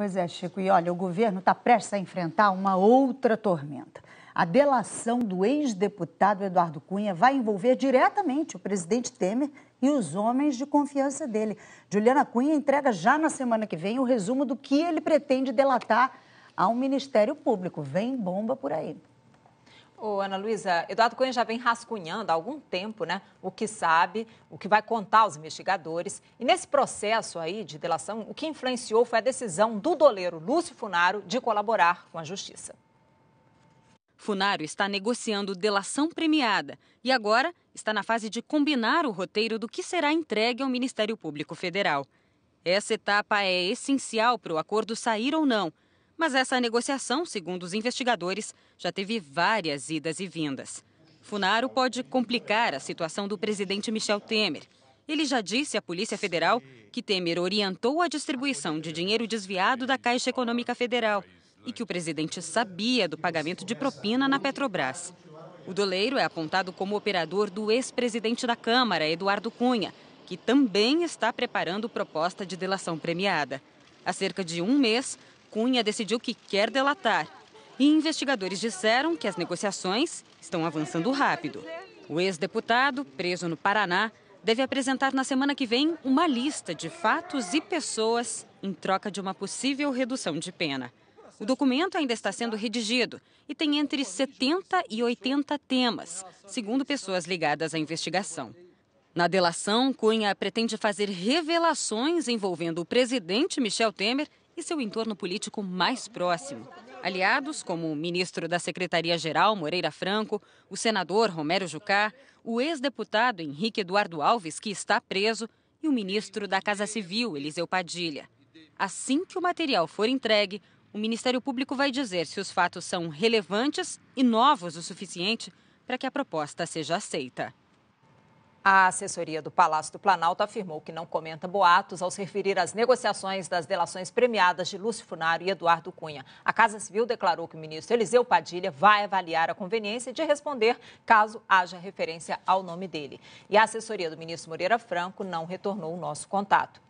Pois é, Chico. E olha, o governo está prestes a enfrentar uma outra tormenta. A delação do ex-deputado Eduardo Cunha vai envolver diretamente o presidente Temer e os homens de confiança dele. Juliana Cunha entrega já na semana que vem o resumo do que ele pretende delatar ao Ministério Público. Vem bomba por aí. Ô, Ana Luísa, Eduardo Cunha já vem rascunhando há algum tempo né, o que sabe, o que vai contar aos investigadores. E nesse processo aí de delação, o que influenciou foi a decisão do doleiro Lúcio Funaro de colaborar com a justiça. Funaro está negociando delação premiada e agora está na fase de combinar o roteiro do que será entregue ao Ministério Público Federal. Essa etapa é essencial para o acordo sair ou não. Mas essa negociação, segundo os investigadores, já teve várias idas e vindas. Funaro pode complicar a situação do presidente Michel Temer. Ele já disse à Polícia Federal que Temer orientou a distribuição de dinheiro desviado da Caixa Econômica Federal e que o presidente sabia do pagamento de propina na Petrobras. O doleiro é apontado como operador do ex-presidente da Câmara, Eduardo Cunha, que também está preparando proposta de delação premiada. Há cerca de um mês, Cunha decidiu que quer delatar. E investigadores disseram que as negociações estão avançando rápido. O ex-deputado, preso no Paraná, deve apresentar na semana que vem uma lista de fatos e pessoas em troca de uma possível redução de pena. O documento ainda está sendo redigido e tem entre 70 e 80 temas, segundo pessoas ligadas à investigação. Na delação, Cunha pretende fazer revelações envolvendo o presidente Michel Temer e seu entorno político mais próximo. Aliados como o ministro da Secretaria-Geral, Moreira Franco, o senador Romero Jucá, o ex-deputado Henrique Eduardo Alves, que está preso, e o ministro da Casa Civil, Eliseu Padilha. Assim que o material for entregue, o Ministério Público vai dizer se os fatos são relevantes e novos o suficiente para que a proposta seja aceita. A assessoria do Palácio do Planalto afirmou que não comenta boatos ao se referir às negociações das delações premiadas de Lúcio Funaro e Eduardo Cunha. A Casa Civil declarou que o ministro Eliseu Padilha vai avaliar a conveniência de responder caso haja referência ao nome dele. E a assessoria do ministro Moreira Franco não retornou o nosso contato.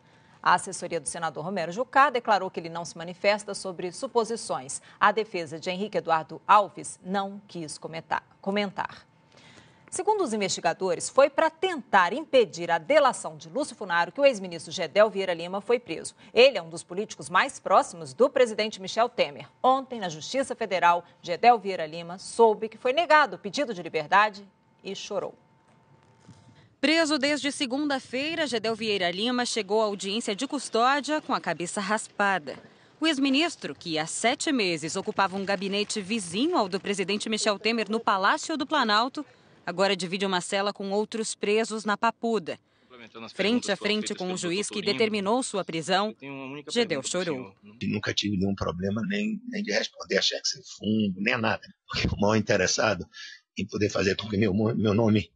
A assessoria do senador Romero Jucá declarou que ele não se manifesta sobre suposições. A defesa de Henrique Eduardo Alves não quis comentar. Segundo os investigadores, foi para tentar impedir a delação de Lúcio Funaro que o ex-ministro Gedel Vieira Lima foi preso. Ele é um dos políticos mais próximos do presidente Michel Temer. Ontem, na Justiça Federal, Gedel Vieira Lima soube que foi negado o pedido de liberdade e chorou. Preso desde segunda-feira, Gedel Vieira Lima chegou à audiência de custódia com a cabeça raspada. O ex-ministro, que há sete meses ocupava um gabinete vizinho ao do presidente Michel Temer no Palácio do Planalto, agora divide uma cela com outros presos na Papuda. Frente a frente com o juiz que determinou sua prisão, Gedeu chorou. Nunca tive nenhum problema nem, nem de responder a cheque sem fundo, nem nada. Porque o maior interessado em poder fazer com que meu, meu nome,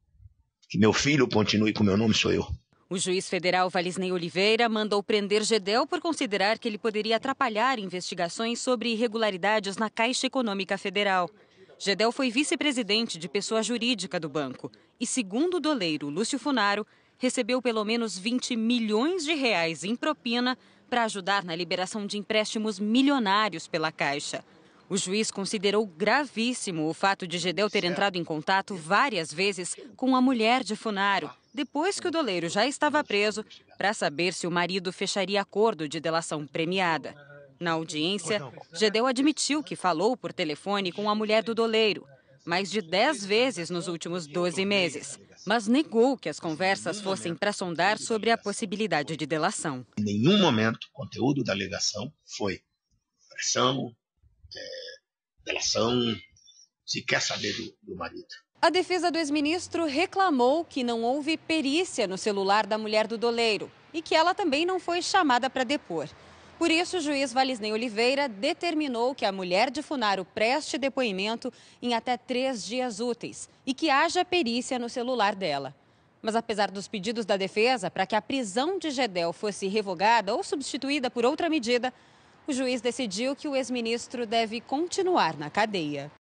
que meu filho continue com meu nome, sou eu. O juiz federal Valisney Oliveira mandou prender Gedel por considerar que ele poderia atrapalhar investigações sobre irregularidades na Caixa Econômica Federal. Gedel foi vice-presidente de pessoa jurídica do banco e, segundo o doleiro Lúcio Funaro, recebeu pelo menos 20 milhões de reais em propina para ajudar na liberação de empréstimos milionários pela Caixa. O juiz considerou gravíssimo o fato de Gedel ter entrado em contato várias vezes com a mulher de Funaro, depois que o doleiro já estava preso, para saber se o marido fecharia acordo de delação premiada. Na audiência, Gedeu admitiu que falou por telefone com a mulher do doleiro mais de 10 vezes nos últimos 12 meses, mas negou que as conversas fossem para sondar sobre a possibilidade de delação. Em nenhum momento o conteúdo da alegação foi pressão, é, delação, se quer saber do, do marido. A defesa do ex-ministro reclamou que não houve perícia no celular da mulher do doleiro e que ela também não foi chamada para depor. Por isso, o juiz Valisney Oliveira determinou que a mulher de Funaro preste depoimento em até três dias úteis e que haja perícia no celular dela. Mas apesar dos pedidos da defesa para que a prisão de Gedel fosse revogada ou substituída por outra medida, o juiz decidiu que o ex-ministro deve continuar na cadeia.